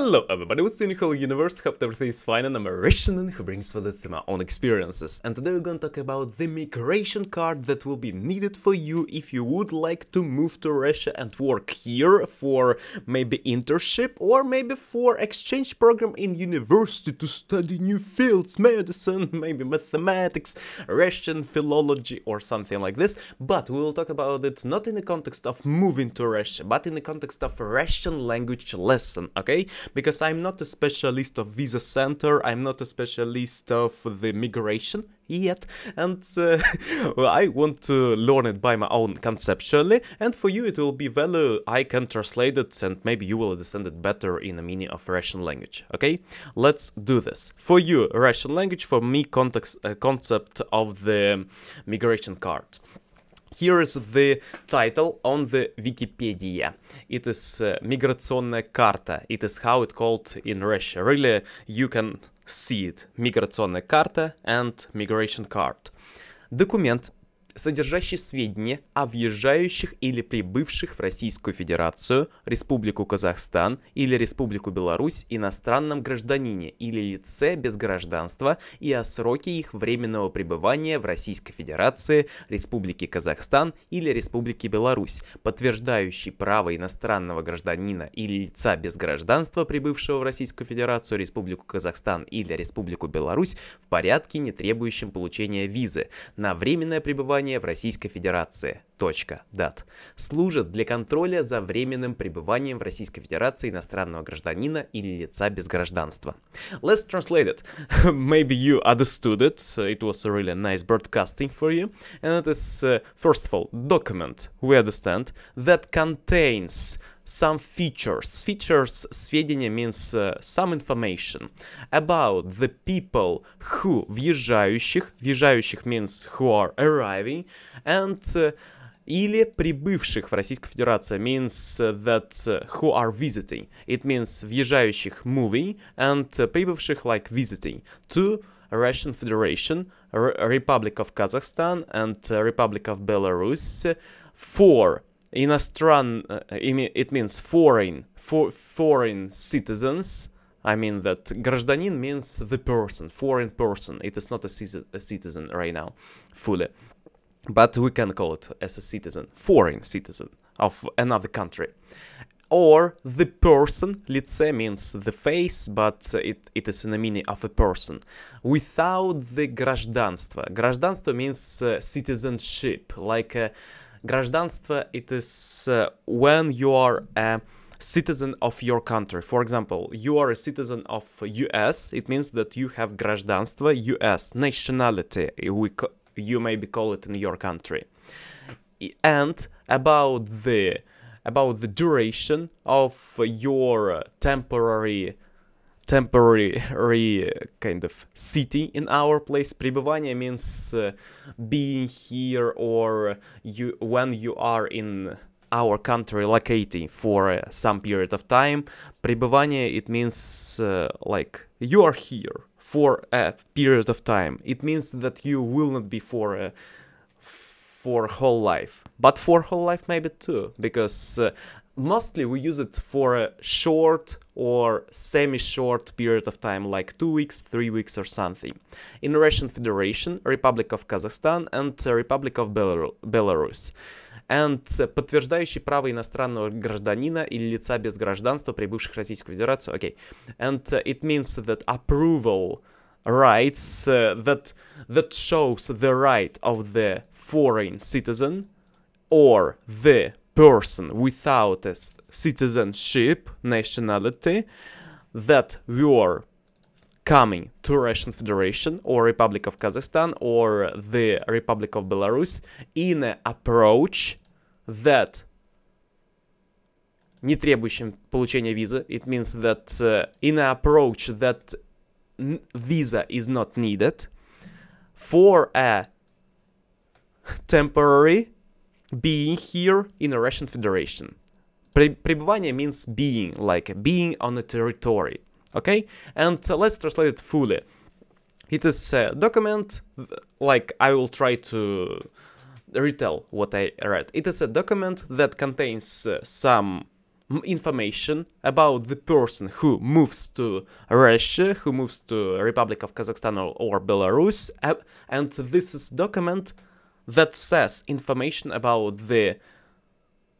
Hello everybody, with whole Universe, hope everything is fine and I'm a Russian who brings value through my own experiences and today we're gonna talk about the migration card that will be needed for you if you would like to move to Russia and work here for maybe internship or maybe for exchange program in university to study new fields, medicine, maybe mathematics, Russian philology or something like this, but we will talk about it not in the context of moving to Russia, but in the context of Russian language lesson, okay? because I'm not a specialist of Visa Center, I'm not a specialist of the migration yet, and uh, well, I want to learn it by my own conceptually, and for you it will be well, I can translate it and maybe you will understand it better in a meaning of Russian language, okay? Let's do this. For you, Russian language, for me, context, uh, concept of the migration card. Here is the title on the Wikipedia. It is uh, Migraционная карта. It is how it's called in Russia. Really, you can see it. Migraционная карта and migration card. Документ содержащий сведения о въезжающих или прибывших в Российскую Федерацию, Республику Казахстан или Республику Беларусь иностранном гражданине или лице без гражданства и о сроке их временного пребывания в Российской Федерации, Республике Казахстан или Республике Беларусь, подтверждающий право иностранного гражданина или лица без гражданства, прибывшего в Российскую Федерацию, Республику Казахстан или Республику Беларусь в порядке, не требующем получения визы, на временное пребывание пребывания в Российской Федерации. Точка. Дат. Служат для контроля за временным пребыванием в Российской Федерации иностранного гражданина или лица без гражданства. Let's translate it. Maybe you understood it. It was a really nice broadcasting for you. And it is, uh, first of all, document. We understand that contains some features. Features, сведения means uh, some information about the people who въезжающих, въезжающих means who are arriving, and uh, или прибывших в Российскую Федерацию means э, that who are visiting. It means въезжающих moving and прибывших like visiting to Russian Federation, Republic of Kazakhstan and Republic of Belarus for in uh, eh, it means foreign, for foreign citizens. I mean that гражданин means the person, foreign person. It is not a, a citizen right now, fully. But we can call it as a citizen, foreign citizen of another country. Or the person, лице means the face, but it, it is in the meaning of a person. Without the гражданство. Гражданство means uh, citizenship, like a, eh, Гражданство it is uh, when you are a citizen of your country. For example, you are a citizen of US, it means that you have гражданство US, nationality, we you maybe call it in your country. And about the about the duration of your temporary temporary kind of city in our place. Пребывание means uh, being here or you when you are in our country locating for uh, some period of time. Пребывание it means uh, like you are here for a period of time. It means that you will not be for a uh, for whole life, but for whole life maybe too, because uh, mostly we use it for a short or semi-short period of time, like two weeks, three weeks or something. In Russian Federation, Republic of Kazakhstan and uh, Republic of Belarus. And uh, подтверждающий право иностранного гражданина или лица без гражданства, прибывших в Российскую Федерацию. Okay. And uh, it means that approval rights uh, that that shows the right of the foreign citizen or the person without a citizenship, nationality, that were coming to Russian Federation or Republic of Kazakhstan or the Republic of Belarus in an approach that не требующим получения визы. It means that uh, in an approach that visa is not needed for a temporary being here in the Russian Federation. Пребывание means being, like being on a territory, okay? And uh, let's translate it fully. It is a document, like I will try to retell what I read. It is a document that contains uh, some information about the person who moves to Russia, who moves to Republic of Kazakhstan or, or Belarus, uh, and this is document that says information about the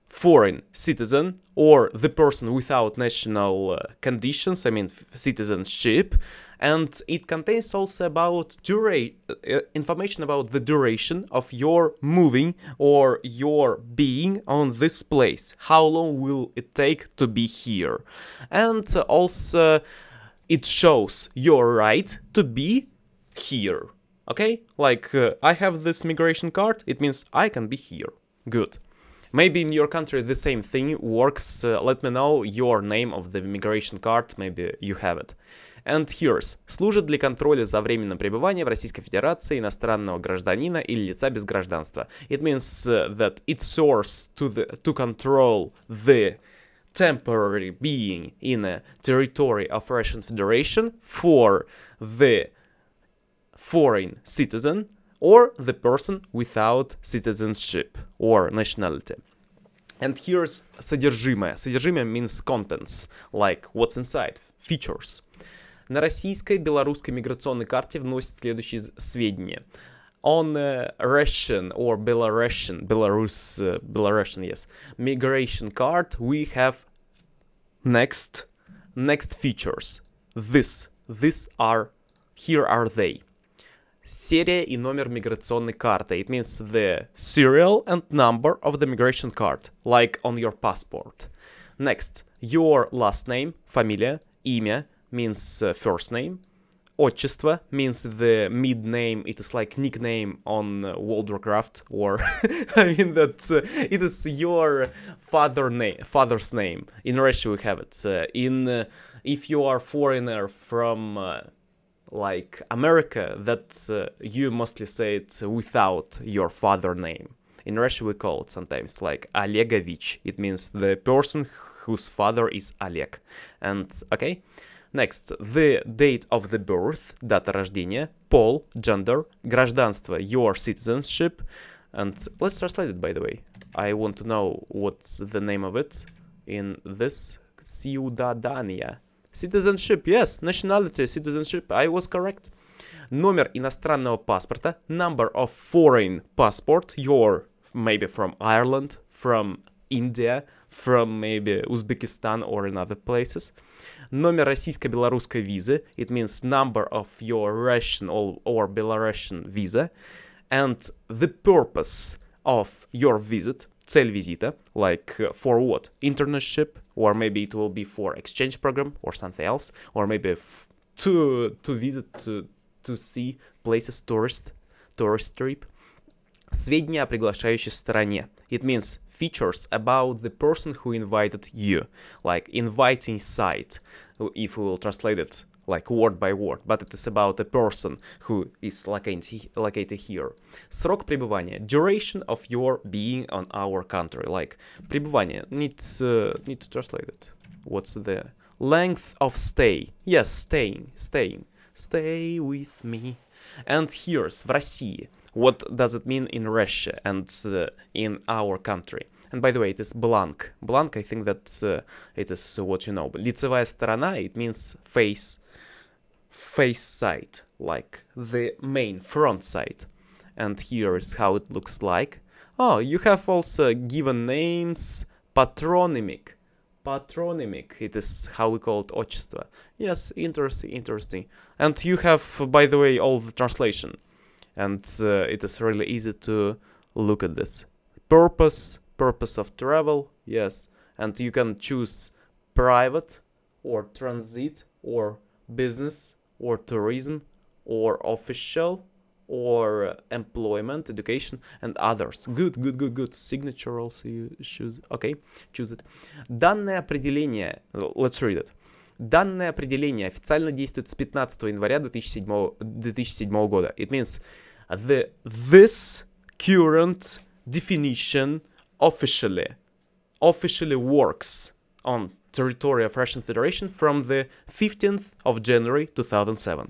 foreign citizen or the person without national uh, conditions, I mean citizenship, and it contains also about dura- uh, information about the duration of your moving or your being on this place. How long will it take to be here? And also it shows your right to be here okay? Like, uh, I have this migration card, it means I can be here. Good. Maybe in your country the same thing works, uh, let me know your name of the migration card, maybe you have it. And here's. Служит для контроля за временное пребывание в Российской Федерации иностранного гражданина или лица без гражданства? It means uh, that it serves to, the, to control the temporary being in a territory of Russian Federation for the foreign citizen or the person without citizenship or nationality. And here's содержимое. Содержимое means contents, like what's inside, features. На российской белорусской миграционной карте вносят следующие сведения. On uh, э, Russian or Belarusian, Belarus, uh, э, Belarusian, yes, migration card, we have next, next features. This, this are, here are they серия и номер миграционной карты. It means the serial and number of the migration card, like on your passport. Next, your last name, фамилия, имя, means uh, first name. Отчество means the mid name, it is like nickname on uh, World Warcraft, or I mean that uh, it is your father name, father's name. In Russia we have it. Uh, in uh, if you are foreigner from uh, like America, that uh, you mostly say it without your father name. In Russia, we call it sometimes like Olegovich. It means the person whose father is Oleg. And okay, next, the date of the birth, data рождения, pol, gender, гражданство, your citizenship. And let's translate it, by the way. I want to know what's the name of it in this Ciudadania. Citizenship, yes, nationality, citizenship, I was correct. Номер иностранного паспорта, number of foreign passport, you're maybe from Ireland, from India, from maybe Uzbekistan or in other places. Номер российско-белорусской визы, it means number of your Russian or, or Belarusian visa. And the purpose of your visit, цель визита, like э, for what? Internship, or maybe it will be for exchange program or something else, or maybe to to visit to to see places tourist tourist trip. Сведения о приглашающей стороне. It means features about the person who invited you, like inviting site, if we will translate it like word by word, but it is about a person who is located, here. Срок пребывания, duration of your being on our country, like пребывание, need, uh, need to translate it. What's the length of stay? Yes, staying, staying, stay with me. And here's в России. What does it mean in Russia and uh, in our country? And by the way, it is blank. Blank, I think that uh, it is what you know. Лицевая сторона, it means face face side, like the main front side. And here is how it looks like. Oh, you have also given names, patronymic. Patronymic, it is how we call it Yes, interesting, interesting. And you have, by the way, all the translation. And uh, it is really easy to look at this. Purpose, purpose of travel, yes. And you can choose private or transit or business or tourism or official or employment, education, and others. Good, good, good, good. Signature also you choose. Okay, choose it. Данное определение, let's read it. Данное определение официально действует с 15 января 2007, 2007 года. It means the, this current definition officially, officially works on Territory of Russian Federation from the 15th of January 2007,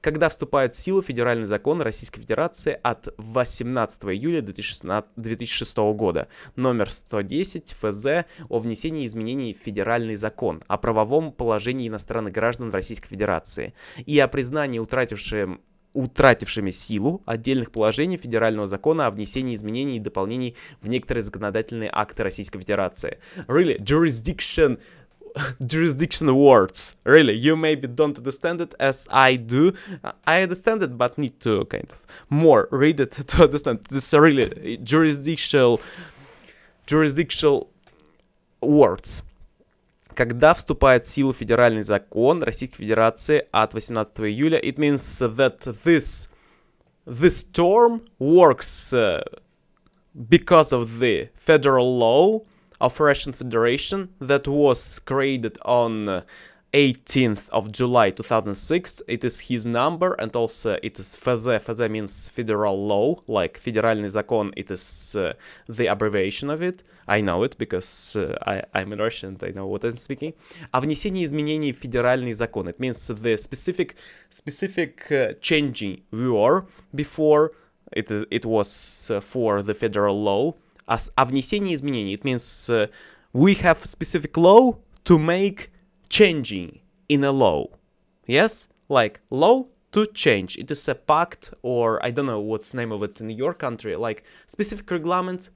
когда вступает в силу федеральный закон Российской Федерации от 18 июля 2016, 2006 года, номер 110 ФЗ о внесении изменений в федеральный закон о правовом положении иностранных граждан в Российской Федерации и о признании утратившим утратившими силу отдельных положений Федерального закона о внесении изменений и дополнений в некоторые законодательные акты Российской Федерации. Really, jurisdiction jurisdiction words. Really, you maybe don't understand it as I do. I understand it, but need to kind of more read it to understand. This really jurisdictional, jurisdictional words когда вступает в силу федеральный закон Российской Федерации от 18 июля. It means that this, this term works because of the federal law of Russian Federation that was created on 18th of July 2006. It is his number and also it is ФЗ. ФЗ means federal law, like "federalny zakon". It is uh, the abbreviation of it. I know it because uh, I, I'm Russian and I know what I'm speaking. О внесении изменений в федеральный закон. It means the specific, specific uh, changing were before it, it was uh, for the federal law. As о внесении изменений. It means uh, we have specific law to make changing in a low. Yes? Like low to change. It is a pact or I don't know what's name of it in your country, like specific reglement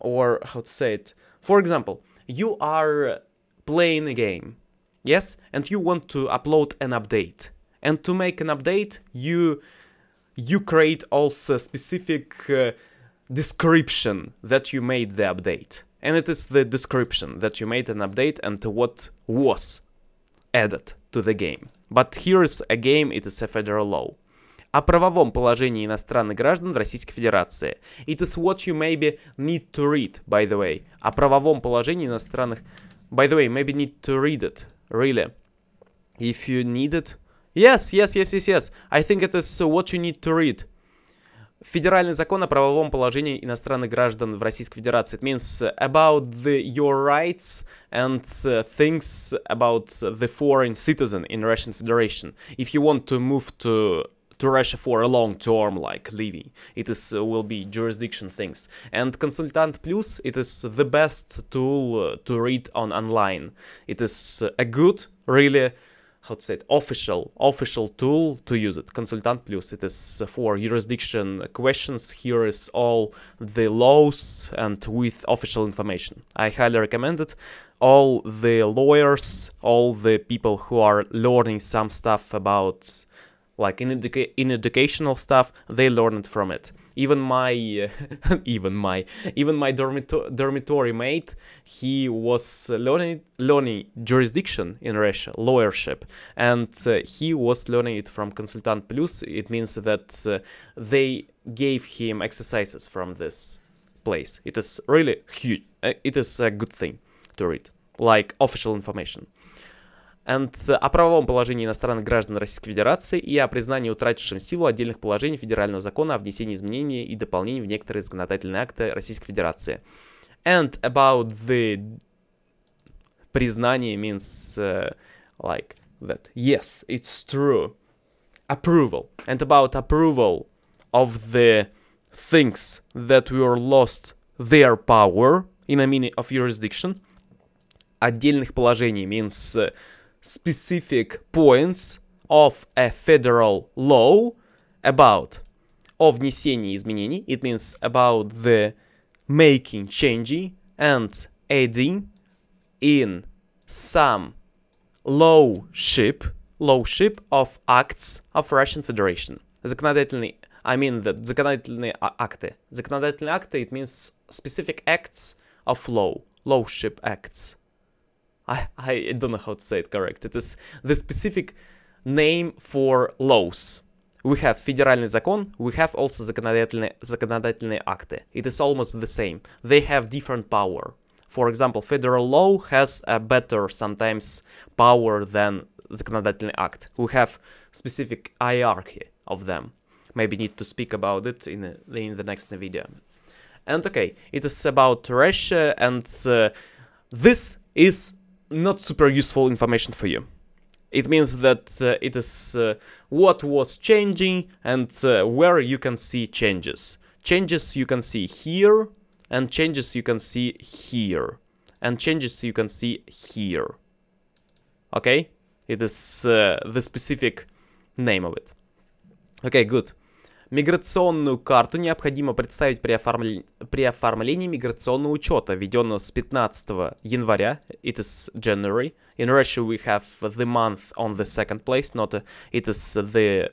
or how to say it. For example, you are playing a game, yes, and you want to upload an update. And to make an update, you you create also specific uh, description that you made the update and it is the description that you made an update and what was added to the game. But here is a game, it is a federal law. О правовом положении иностранных граждан в Российской Федерации. It is what you maybe need to read, by the way. О правовом положении иностранных... By the way, maybe need to read it, really. If you need it... Yes, yes, yes, yes, yes. I think it is what you need to read. Федеральный закон о правовом положении иностранных граждан в Российской Федерации. It means about the, your rights and things about the foreign citizen in Russian Federation. If you want to move to to Russia for a long term, like living. It is uh, will be jurisdiction things. And Consultant Plus, it is the best tool uh, to read on online. It is uh, a good, really how to say it, official, official tool to use it, Consultant Plus. It is for jurisdiction questions. Here is all the laws and with official information. I highly recommend it. All the lawyers, all the people who are learning some stuff about, like in, educa in educational stuff, they learn it from it even my even my even my dormito- dormitory mate he was learning learning jurisdiction in Russia lawyership and uh, he was learning it from Consultant Plus it means that uh, they gave him exercises from this place it is really huge uh, it is a good thing to read like official information and о правовом положении иностранных граждан Российской Федерации и о признании утратившим силу отдельных положений федерального закона о внесении изменений и дополнений в некоторые законодательные акты Российской Федерации. And about the признание means uh, like that. Yes, it's true. Approval. And about approval of the things that were lost their power in a meaning of jurisdiction. Отдельных положений means uh, specific points of a federal law about о внесении изменений. It means about the making changing, and adding in some law ship law ship of acts of Russian Federation. Законодательный, I mean that законодательные акты. Законодательные акты, it means specific acts of law, law ship acts. I, I don't know how to say it correct. It is the specific name for laws. We have федеральный закон, we have also законодательные, законодательные акты. It is almost the same. They have different power. For example, federal law has a better sometimes power than законодательный акт. We have specific hierarchy of them. Maybe need to speak about it in, a, in the next video. And okay, it is about Russia and uh, this is not super useful information for you. It means that uh, it is uh, what was changing and uh, where you can see changes. Changes you can see here, and changes you can see here, and changes you can see here. Okay? It is uh, the specific name of it. Okay, good. Миграционную карту необходимо представить при, оформле... при оформлении миграционного учета, введенного с 15 января, it is January. In Russia we have the month on the second place, not a... it is the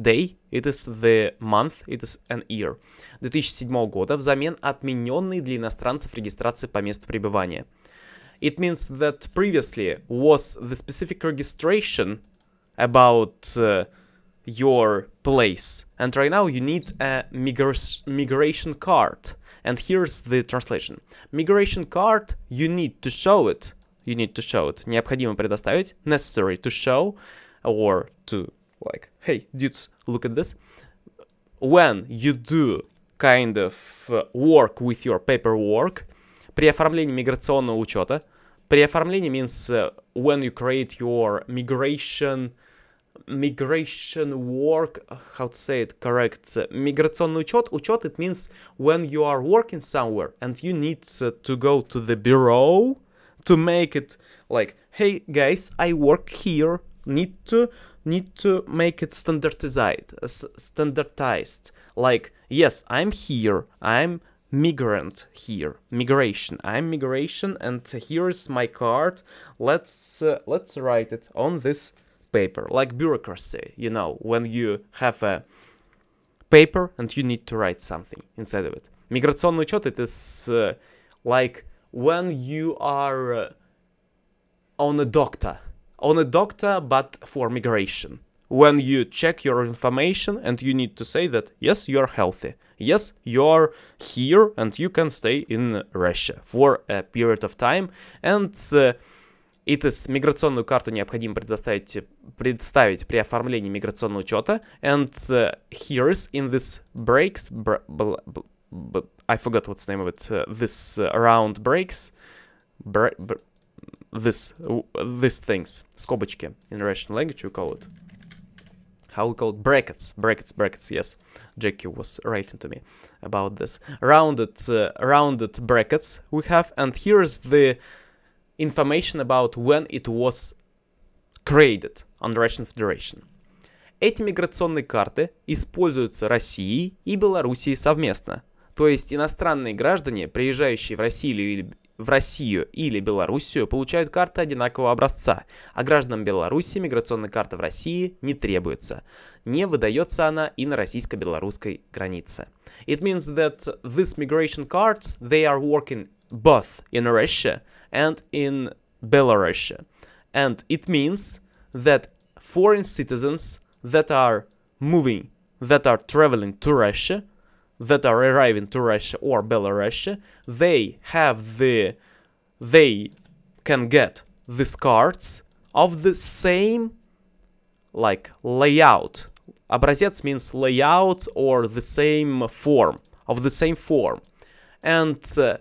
day, it is the month, it is an year. 2007 года взамен отмененной для иностранцев регистрации по месту пребывания. It means that previously was the specific registration about... Uh, your place. And right now you need a migration card. And here's the translation. Migration card, you need to show it. You need to show it. Необходимо предоставить. Necessary to show or to like, hey, dudes, look at this. When you do kind of uh, work with your paperwork, при оформлении миграционного учета, при оформлении means uh, when you create your migration migration work how to say it correct migraционный учет учет it means when you are working somewhere and you need uh, to go to the bureau to make it like hey guys i work here need to need to make it standardized uh, standardized like yes i'm here i'm migrant here migration i'm migration and here's my card let's uh, let's write it on this paper, like bureaucracy, you know, when you have a paper and you need to write something inside of it. Migraционный учет it is uh, like when you are uh, on a doctor, on a doctor but for migration. When you check your information and you need to say that yes, you are healthy, yes, you are here and you can stay in Russia for a period of time and uh, ИТИС миграционную карту необходимо предоставить, представить при оформлении миграционного учета. And uh, here's in this breaks, br bl bl bl I forgot what's the name of it, uh, this uh, round breaks, br br this, this things, скобочки, in Russian language we call it. How we call it? Brackets, brackets, brackets, yes. Jackie was writing to me about this. Rounded, uh, rounded brackets we have, and here's the information about when it was created on Russian Federation. Эти миграционные карты используются Россией и Белоруссией совместно. То есть иностранные граждане, приезжающие в Россию или, в Россию или Белоруссию, получают карты одинакового образца, а гражданам Беларуси миграционная карта в России не требуется. Не выдается она и на российско-белорусской границе. It means that these migration cards, they are working both in Russia – and in Belarus. And it means that foreign citizens that are moving, that are traveling to Russia, that are arriving to Russia or Belarus, they have the they can get these cards of the same like layout. Образец means layout or the same form, of the same form. And uh,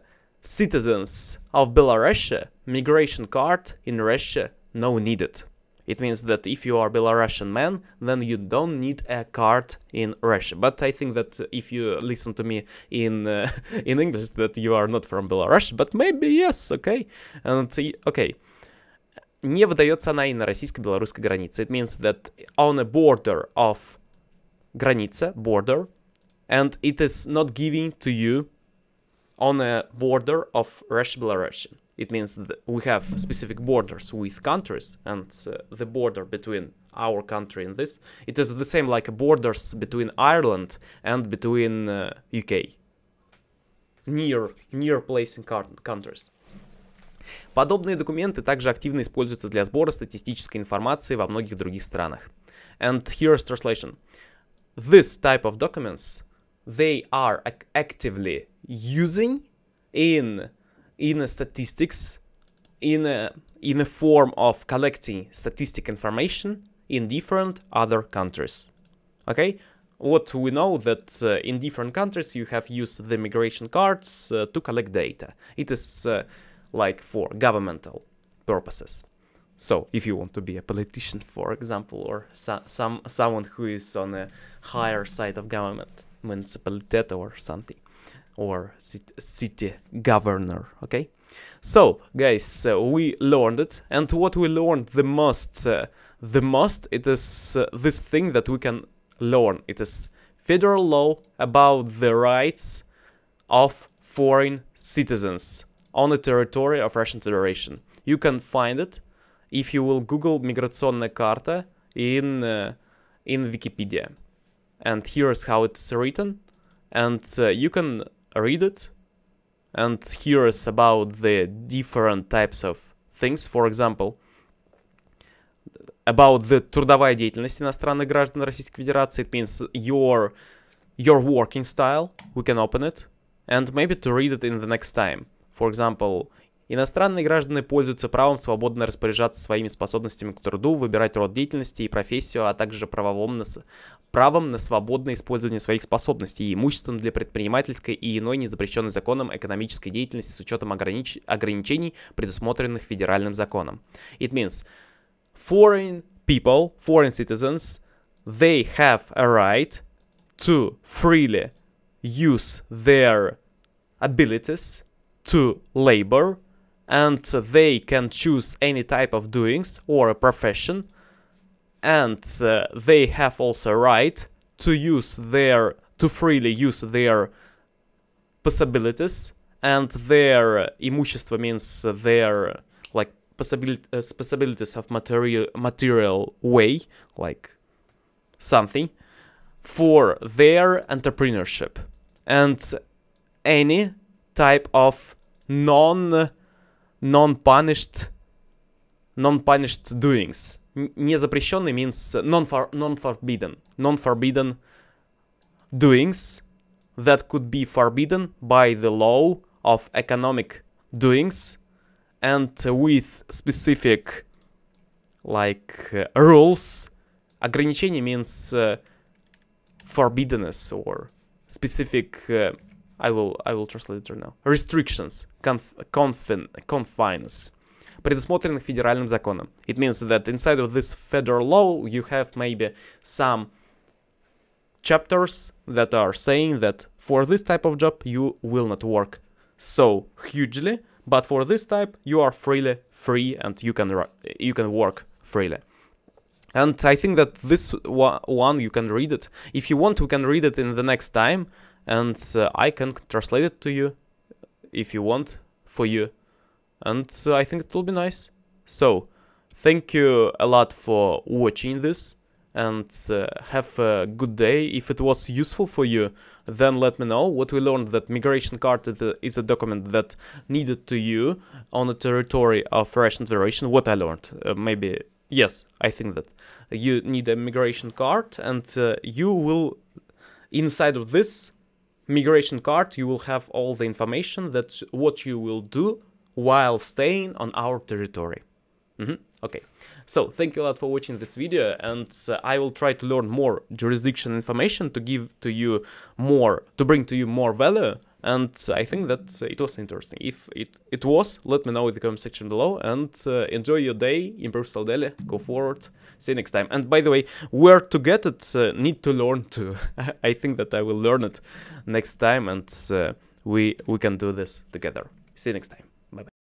citizens of Belarus migration card in Russia no needed. It means that if you are Belarusian man, then you don't need a card in Russia. But I think that if you listen to me in uh, in English, that you are not from Belarus. But maybe yes, okay. And uh, okay. Не выдается она и на российско-белорусской границе. It means that on a border of граница, border, and it is not giving to you on a border of Russia Belarusian. It means that we have specific borders with countries and uh, the border between our country and this. It is the same like borders between Ireland and between uh, UK. Near, near placing countries. Подобные документы также активно используются для сбора статистической информации во многих других странах. And here's translation. This type of documents, they are actively using in in statistics in a, in a form of collecting statistic information in different other countries. Okay, what we know that uh, in different countries you have used the migration cards uh, to collect data. It is uh, like for governmental purposes. So if you want to be a politician, for example, or so some someone who is on a higher side of government, municipality or something or city governor, okay? So, guys, uh, we learned it, and what we learned the most, uh, the most, it is uh, this thing that we can learn. It is federal law about the rights of foreign citizens on the territory of Russian Federation. You can find it if you will Google Migraционная карта in, uh, in Wikipedia. And here is how it's written, and uh, you can read it. And here is about the different types of things. For example, about the трудовая деятельность иностранных граждан Российской Федерации. It means your, your working style. We can open it. And maybe to read it in the next time. For example, Иностранные граждане пользуются правом свободно распоряжаться своими способностями к труду, выбирать род деятельности и профессию, а также правовом на, правом на свободное использование своих способностей и имуществом для предпринимательской и иной незапрещенной законом экономической деятельности с учетом огранич... ограничений, предусмотренных федеральным законом. It means foreign people, foreign citizens, they have a right to freely use their abilities to labor and they can choose any type of doings or a profession and uh, they have also right to use their to freely use their possibilities and their имущество uh, means their uh, like possibilities, uh, possibilities of material material way like something for their entrepreneurship and any type of non non-punished non-punished doings. Незапрещенный means non-forbidden. Non-forbidden doings that could be forbidden by the law of economic doings and with specific like uh, rules. Ограничение means uh, forbiddenness or specific uh, I will I will translate it right now. Restrictions, conf confin confines. предусмотренных федеральным законом. It means that inside of this federal law you have maybe some chapters that are saying that for this type of job you will not work so hugely, but for this type you are freely free and you can you can work freely. And I think that this one you can read it. If you want, we can read it in the next time and uh, I can translate it to you if you want for you and uh, I think it will be nice. So thank you a lot for watching this and uh, have a good day. If it was useful for you, then let me know. What we learned that migration card is a document that needed to you on the territory of Russian Federation. What I learned, uh, maybe, yes, I think that you need a migration card and uh, you will, inside of this, migration card, you will have all the information that's what you will do while staying on our territory. Mm -hmm. Okay, so thank you a lot for watching this video and uh, I will try to learn more jurisdiction information to give to you more, to bring to you more value and I think that uh, it was interesting. If it, it was, let me know in the comment section below, and uh, enjoy your day, improve Saldelli, go forward, see you next time. And by the way, where to get it, uh, need to learn to. I think that I will learn it next time, and uh, we, we can do this together. See you next time.